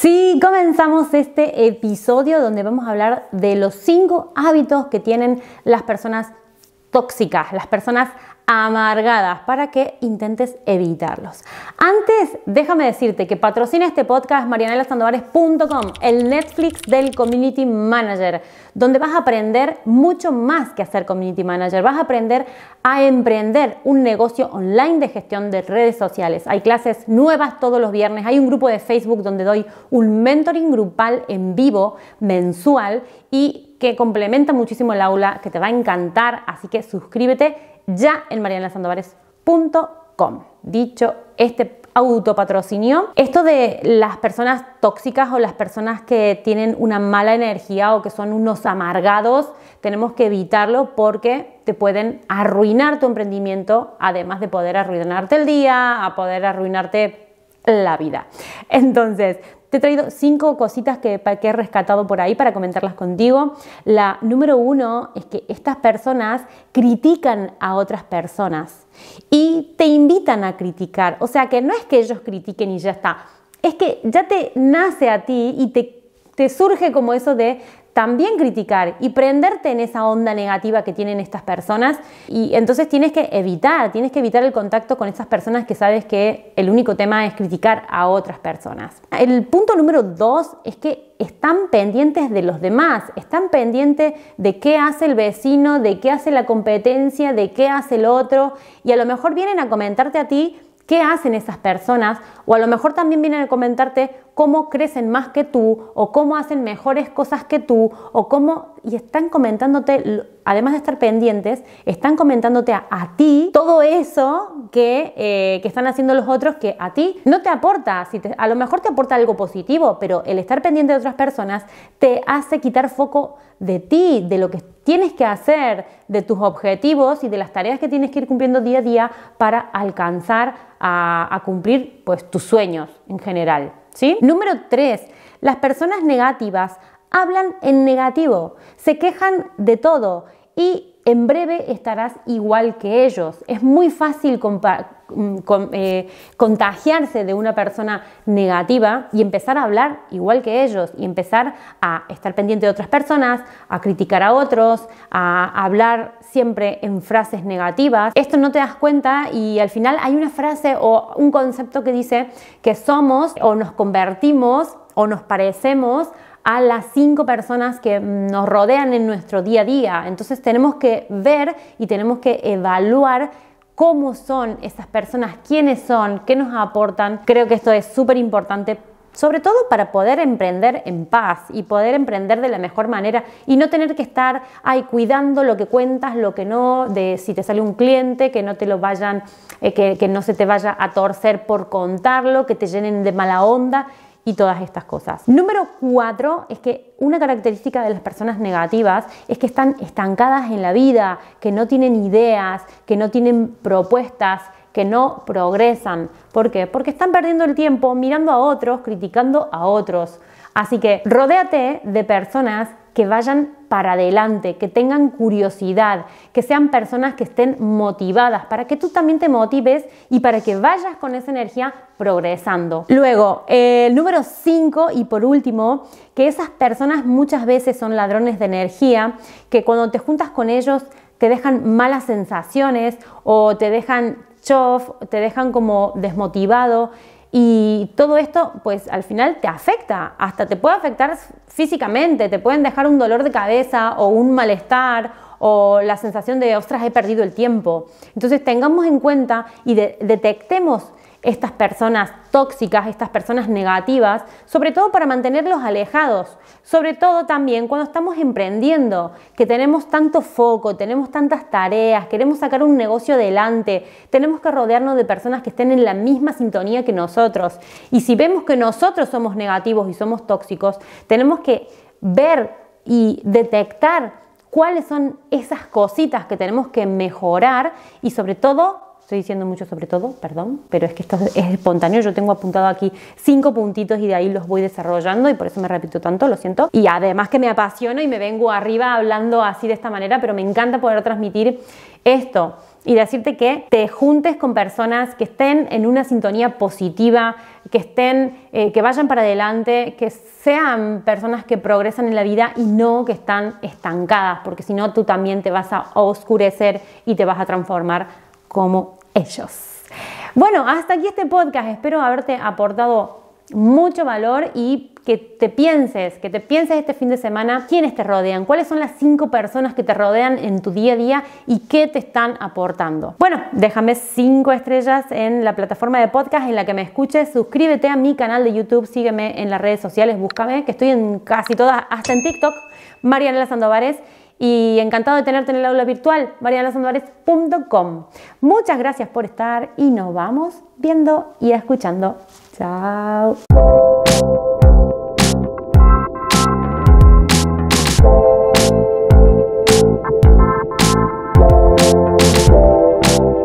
Sí, comenzamos este episodio donde vamos a hablar de los cinco hábitos que tienen las personas tóxicas, las personas amargadas para que intentes evitarlos. Antes, déjame decirte que patrocina este podcast marianelasandovares.com, el Netflix del Community Manager, donde vas a aprender mucho más que hacer Community Manager. Vas a aprender a emprender un negocio online de gestión de redes sociales. Hay clases nuevas todos los viernes. Hay un grupo de Facebook donde doy un mentoring grupal en vivo mensual y que complementa muchísimo el aula, que te va a encantar, así que suscríbete ya en marianasandovares.com. Dicho este autopatrocinio, esto de las personas tóxicas o las personas que tienen una mala energía o que son unos amargados, tenemos que evitarlo porque te pueden arruinar tu emprendimiento, además de poder arruinarte el día, a poder arruinarte la vida. Entonces, te he traído cinco cositas que, he rescatado por ahí para comentarlas contigo. La número uno es que estas personas critican a otras personas y te invitan a criticar. O sea que no es que ellos critiquen y ya está. Es que ya te nace a ti y te te surge como eso de también criticar y prenderte en esa onda negativa que tienen estas personas y entonces tienes que evitar, tienes que evitar el contacto con esas personas que sabes que el único tema es criticar a otras personas. El punto número dos es que están pendientes de los demás, están pendientes de qué hace el vecino, de qué hace la competencia, de qué hace el otro y a lo mejor vienen a comentarte a ti qué hacen esas personas o a lo mejor también vienen a comentarte cómo crecen más que tú o cómo hacen mejores cosas que tú o cómo y están comentándote, además de estar pendientes, están comentándote a, ti todo eso eh, que, están haciendo los otros que a ti no te aporta. Si a lo mejor te aporta algo positivo, pero el estar pendiente de otras personas te hace quitar foco de ti, de lo que tienes que hacer, de tus objetivos y de las tareas que tienes que ir cumpliendo día a día para alcanzar a, cumplir pues, tus sueños en general. ¿sí? Número 3. Las personas negativas hablan en negativo, se quejan de todo y en breve estarás igual que ellos. Es muy fácil mm, eh, contagiarse de una persona negativa y empezar a hablar igual que ellos y empezar a estar pendiente de otras personas, a criticar a otros, a hablar siempre en frases negativas. Esto no te das cuenta y al final hay una frase o un concepto que dice que somos o nos convertimos o nos parecemos a las cinco personas que mm, nos rodean en nuestro día a día. Entonces tenemos que ver y tenemos que evaluar cómo son esas personas, quiénes son, qué nos aportan. Creo que esto es súper importante sobre todo para poder emprender en paz y poder emprender de la mejor manera y no tener que estar ahí cuidando lo que cuentas, lo que no, de si te sale un cliente, que no te lo vayan, eh, que, que no se te vaya a torcer por contarlo, que te llenen de mala onda y todas estas cosas. Número cuatro es que una característica de las personas negativas es que están estancadas en la vida, que no tienen ideas, que no tienen propuestas, que no progresan. ¿Por qué? Porque están perdiendo el tiempo mirando a otros, criticando a otros. Así que rodéate de personas que vayan para adelante, que tengan curiosidad, que sean personas que estén motivadas, para que tú también te motives y para que vayas con esa energía progresando. Luego, el número 5 y por último, que esas personas muchas veces son ladrones de energía, que cuando te juntas con ellos te dejan malas sensaciones o te dejan chof, te dejan como desmotivado y todo esto, pues al final te afecta, hasta te puede afectar físicamente, te pueden dejar un dolor de cabeza o un malestar o la sensación de, ostras, he perdido el tiempo. Entonces tengamos en cuenta y detectemos estas personas tóxicas, estas personas negativas, sobre todo para mantenerlos alejados, sobre todo también cuando estamos emprendiendo, que tenemos tanto foco, tenemos tantas tareas, queremos sacar un negocio adelante, tenemos que rodearnos de personas que estén en la misma sintonía que nosotros. Y si vemos que nosotros somos negativos y somos tóxicos, tenemos que ver y detectar cuáles son esas cositas que tenemos que mejorar y sobre todo Estoy diciendo mucho sobre todo, perdón, pero es que esto es espontáneo. Yo tengo apuntado aquí cinco puntitos y de ahí los voy desarrollando y por eso me repito tanto, lo siento. Y además que me apasiono y me vengo arriba hablando así de esta manera, pero me encanta poder transmitir esto y decirte que te juntes con personas que estén en una sintonía positiva, que estén, eh, que vayan para adelante, que sean personas que progresan en la vida y no que están estancadas, porque si no tú también te vas a oscurecer y te vas a transformar como ellos. Bueno, hasta aquí este podcast. Espero haberte aportado mucho valor y que te pienses, que te pienses este fin de semana quiénes te rodean, cuáles son las cinco personas que te rodean en tu día a día y qué te están aportando. Bueno, déjame cinco estrellas en la plataforma de podcast en la que me escuches, suscríbete a mi canal de YouTube, sígueme en las redes sociales, búscame, que estoy en casi todas, hasta en TikTok, Marianela Sandovares y encantado de tenerte en el aula virtual, marianasandovares.com. Muchas gracias por estar y nos vamos viendo y escuchando. Chao.